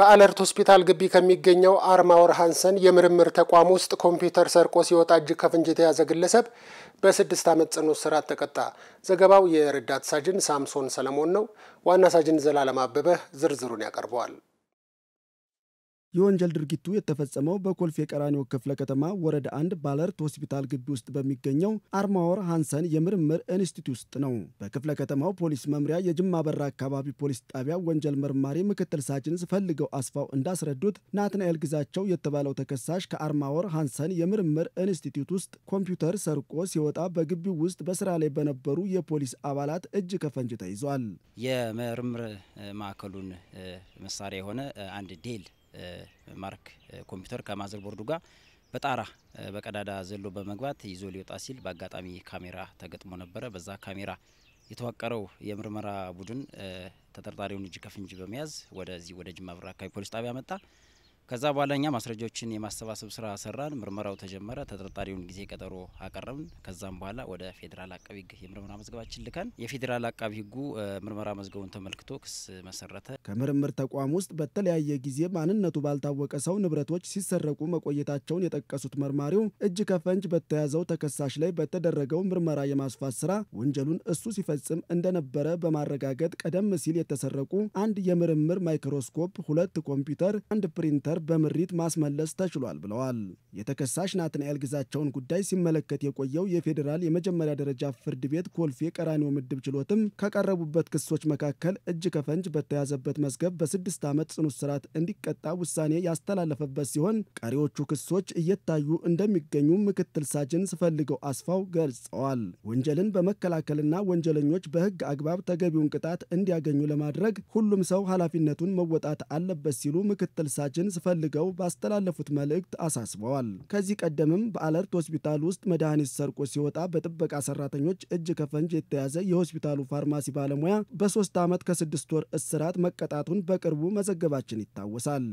በአለርት ሆስፒታል ግቢ ከሚገኘው አርማወር ሃንሰን የምርምር ተቋም ውስጥ ኮምፒውተር ሰርቆ ሲወጣ እጅ ከፍንጅ የተያዘ ግለሰብ በስድስት ዓመት ጽኑ እስራት ተቀጣ። ዘገባው የረዳት ሳጅን ሳምሶን ሰለሞን ነው። ዋና ሳጅን ዘላለም አበበ ዝርዝሩን ያቀርበዋል። የወንጀል ድርጊቱ የተፈጸመው በኮልፌ ቀራኒዮ ክፍለ ከተማ ወረዳ አንድ ባለርት ሆስፒታል ግቢ ውስጥ በሚገኘው አርማወር ሃንሰን የምርምር ኢንስቲትዩት ውስጥ ነው። በክፍለ ከተማው ፖሊስ መምሪያ የጅማ በራ አካባቢ ፖሊስ ጣቢያ ወንጀል መርማሪ ምክትል ሳጅን ፈልገው አስፋው እንዳስረዱት ናትናኤል ግዛቸው የተባለው ተከሳሽ ከአርማወር ሃንሰን የምርምር ኢንስቲትዩት ውስጥ ኮምፒውተር ሰርቆ ሲወጣ በግቢው ውስጥ በስራ ላይ በነበሩ የፖሊስ አባላት እጅ ከፈንጅ ተይዟል። የምርምር ማዕከሉን መሳሪያ የሆነ አንድ ዴል ማርክ ኮምፒውተር ከማዘር ቦርዱ ጋር በጣራ በቀዳዳ ዘሎ በመግባት ይዞ ሊወጣ ሲል በአጋጣሚ ካሜራ ተገጥሞ ነበረ። በዛ ካሜራ የተዋቀረው የምርመራ ቡድን ተጠርጣሪውን እጅ ከፍንጅ በመያዝ ወደዚህ ወደ ጅማ ብር አካባቢ ፖሊስ ጣቢያ መጣ። ከዛ በኋላ እኛ ማስረጃዎችን የማሰባሰብ ስራ ሰራን። ምርመራው ተጀመረ። ተጠርጣሪውን ጊዜ ቀጠሮ አቀረብን። ከዛም በኋላ ወደ ፌዴራል አቃቢ ህግ የምርመራ መዝገባችን ልከን የፌዴራል አቃቢ ህጉ ምርመራ መዝገቡን ተመልክቶ ክስ መሰረተ። ከምርምር ተቋም ውስጥ በተለያየ ጊዜ ማንነቱ ባልታወቀ ሰው ንብረቶች ሲሰረቁ መቆየታቸውን የጠቀሱት መርማሪው እጅ ከፈንጅ በተያዘው ተከሳሽ ላይ በተደረገው ምርመራ የማስፋት ስራ ወንጀሉን እሱ ሲፈጽም እንደነበረ በማረጋገጥ ቀደም ሲል የተሰረቁ አንድ የምርምር ማይክሮስኮፕ፣ ሁለት ኮምፒውተር፣ አንድ ፕሪንተር በምሪት ማስመለስ ተችሏል ብለዋል። የተከሳሽ ናትናኤል ግዛቸውን ጉዳይ ሲመለከት የቆየው የፌዴራል የመጀመሪያ ደረጃ ፍርድ ቤት ኮልፌ ቀራኒዮ ምድብ ችሎትም ከቀረቡበት ክሶች መካከል እጅ ከፈንጅ በተያዘበት መዝገብ በስድስት ዓመት ጽኑ እስራት እንዲቀጣ ውሳኔ ያስተላለፈበት ሲሆን ቀሪዎቹ ክሶች እየታዩ እንደሚገኙ ምክትል ሳጅን ስፈልገው አስፋው ገልጸዋል። ወንጀልን በመከላከልና ወንጀለኞች በሕግ አግባብ ተገቢውን ቅጣት እንዲያገኙ ለማድረግ ሁሉም ሰው ኃላፊነቱን መወጣት አለበት ሲሉ ምክትል ሳጅን ፈልገው ባስተላለፉት መልእክት አሳስበዋል። ከዚህ ቀደምም በአለርት ሆስፒታል ውስጥ መድኃኒት ሰርቆ ሲወጣ በጥበቃ ሰራተኞች እጅ ከፈንጅ የተያዘ የሆስፒታሉ ፋርማሲ ባለሙያ በሶስት ዓመት ከስድስት ወር እስራት መቀጣቱን በቅርቡ መዘገባችን ይታወሳል።